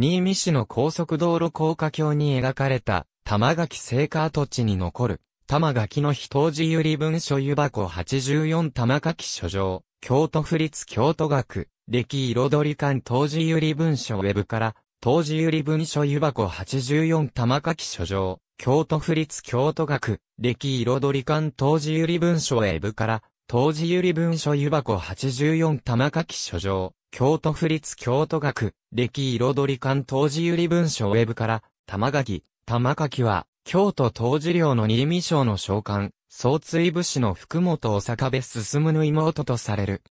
新見市の高速道路高架橋に描かれた、玉垣聖火跡地に残る、玉垣の非当時由利文書湯箱84玉垣書状、京都府立京都学、歴彩り館当時由利文書ウェブから、当時由利文書湯箱84玉垣書状、京都府立京都学、歴彩り館当時由利文書ウェブから、当時由利文書湯箱84玉垣書状、京都府立京都学、歴彩り館当時百合文書ウェブから、玉垣、玉垣は、京都当時領の新見省の召喚、総追武士の福本大阪部進むの妹とされる。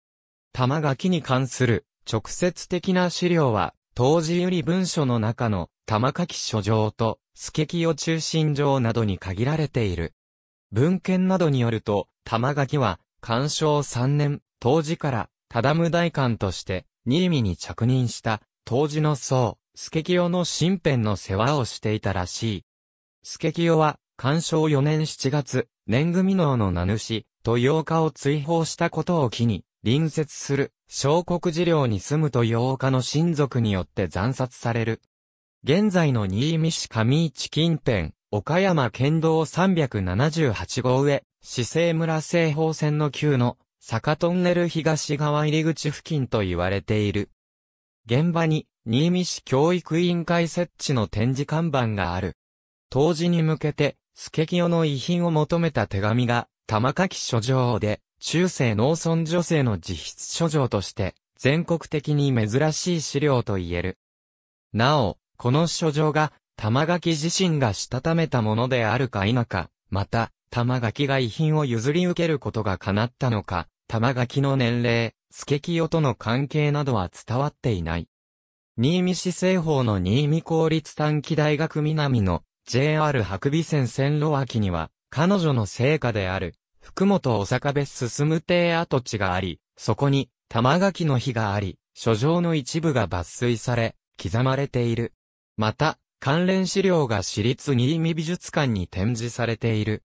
玉垣に関する直接的な資料は、当時より文書の中の玉垣書状と助清中心状などに限られている。文献などによると、玉垣は、干渉3年、当時からタダム大官として、新見に着任した、当時の僧、助清の身辺の世話をしていたらしい。助清は、干渉4年7月、年組能の名主、と岡を追放したことを機に、隣接する、小国寺領に住むと岡の親族によって残殺される。現在の新見市上市近辺、岡山県道378号上、市政村西方線の旧の坂トンネル東側入り口付近と言われている。現場に、新見市教育委員会設置の展示看板がある。当時に向けて、キヨの遺品を求めた手紙が、玉書書状で、中世農村女性の自筆書状として、全国的に珍しい資料と言える。なお、この書状が、玉垣自身がしたためたものであるか否か、また、玉垣が遺品を譲り受けることが叶ったのか、玉垣の年齢、助清との関係などは伝わっていない。新見市政法の新見公立短期大学南の JR 白尾線線路脇には、彼女の成果である、福本大阪別進邸跡地があり、そこに、玉垣の碑があり、書状の一部が抜粋され、刻まれている。また、関連資料が私立新見美術館に展示されている。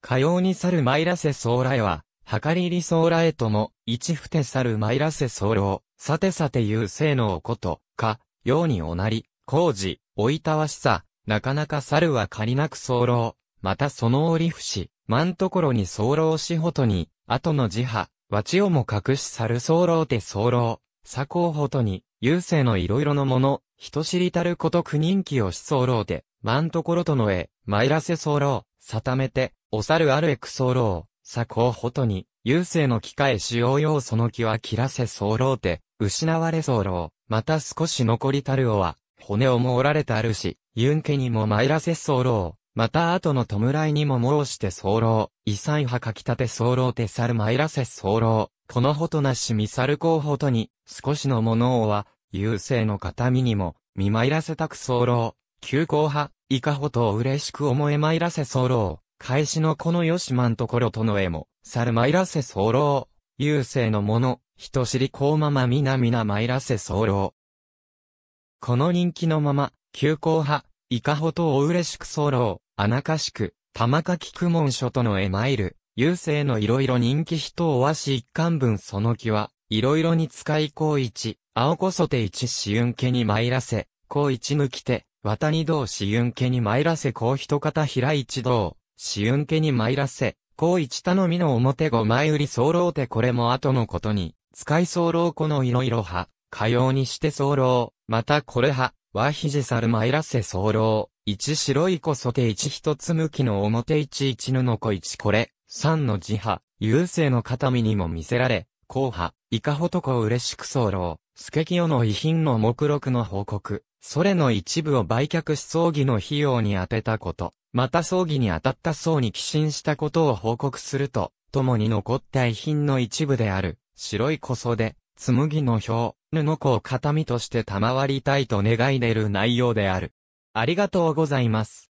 かように去るマイラセソーラは、はかりりそうらえとも、一ふてさるまいらせそうろう、さてさてゆうせいのおこと、か、ようにおなり、こうじ、おいたわしさ、なかなかさるはかりなく候ろう、またそのおりふし、まんところに候ろうしほとに、あとのじは、わちをもかくしさそ候ろうて候ろう、こうほとに、ゆうせいのいろいろのもの、人知りたることく人気をしそうろうて、まんところとのえ、まいらせ候ろう、さためて、おさるあるえく候ろう。さこうほとに、優勢の機械使用要その気は切らせ候て、失われ候、また少し残りたるおは、骨をも折られたるし、ユンケにも参らせ候、また後の弔いにも申して候、遺産派かきたて候て猿参らせ候、このほとなしみ去るうほとに、少しのものをは、優勢の形見にも、見参らせたく候、急行派、いかほとを嬉しく思え参らせ候、返しのこのよしまんところとの絵も、猿参らせラセ優勢のもの、人知りこうままみなみな参らせセソこの人気のまま、急行派、いかほとおうれしく候ロあなかしく、玉かきくもん書との絵参る。優勢のいろいろ人気人をわし一貫分その気は、いろいろに使いこう一、青こそて一しゆんけにまいらせ、こう一抜きて、わたにどうしゆんけにまいらせこう一方ひら一道、死運家に参らせ、高一頼みの表五前売り候手これも後のことに、使い候このいろいろ派、かようにして候、またこれ派、は肘猿参らせ候、一白いこそて一一つ向きの表一一布子一これ、三の字派、優勢の形見にも見せられ、後派、いかほとこ嬉しく候、助よの遺品の目録の報告、それの一部を売却し葬儀の費用に充てたこと、また葬儀に当たった層に寄進したことを報告すると、共に残った遺品の一部である、白い小袖、紬の表、布子を形見として賜りたいと願い出る内容である。ありがとうございます。